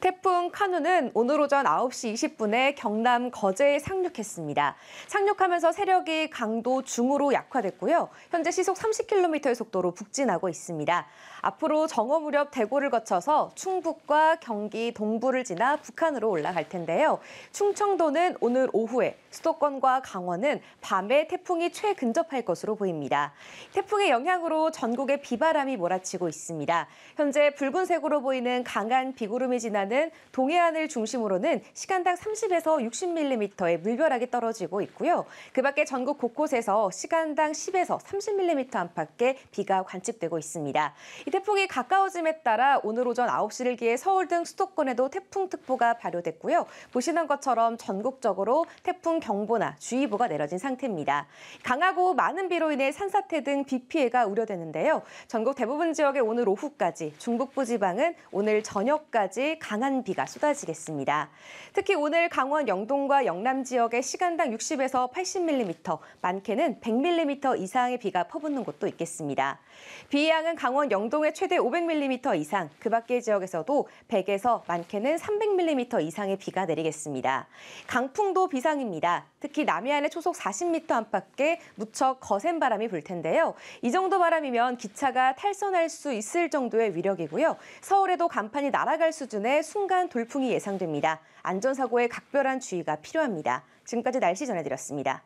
태풍 카누는 오늘 오전 9시 20분에 경남 거제에 상륙했습니다. 상륙하면서 세력이 강도 중으로 약화됐고요. 현재 시속 30km의 속도로 북진하고 있습니다. 앞으로 정오 무렵 대구를 거쳐서 충북과 경기 동부를 지나 북한으로 올라갈 텐데요. 충청도는 오늘 오후에 수도권과 강원은 밤에 태풍이 최근접할 것으로 보입니다. 태풍의 영향으로 전국에 비바람이 몰아치고 있습니다. 현재 붉은색으로 보이는 강한 비구름이 지나는 보다는 동해안을 중심으로는 시간당 30에서 60mm의 물벼락이 떨어지고 있고요. 그 밖에 전국 곳곳에서 시간당 10에서 30mm 안팎의 비가 관측되고 있습니다. 이 태풍이 가까워짐에 따라 오늘 오전 9시를 기해 서울 등 수도권에도 태풍특보가 발효됐고요. 보시는 것처럼 전국적으로 태풍 경보나 주의보가 내려진 상태입니다. 강하고 많은 비로 인해 산사태 등 비 피해가 우려되는데요. 전국 대부분 지역에 오늘 오후까지, 중북부 지방은 오늘 저녁까지 강 강한 비가 쏟아지겠습니다. 특히 오늘 강원 영동과 영남 지역에 시간당 60에서 80mm, 많게는 100mm 이상의 비가 퍼붓는 곳도 있겠습니다. 비의 양은 강원 영동에 최대 500mm 이상, 그 밖의 지역에서도 100에서 많게는 300mm 이상의 비가 내리겠습니다. 강풍도 비상입니다. 특히 남해안에 초속 40m 안팎에 무척 거센 바람이 불 텐데요. 이 정도 바람이면 기차가 탈선할 수 있을 정도의 위력이고요. 서울에도 간판이 날아갈 수준의 순간 돌풍이 예상됩니다. 안전사고에 각별한 주의가 필요합니다. 지금까지 날씨 전해드렸습니다.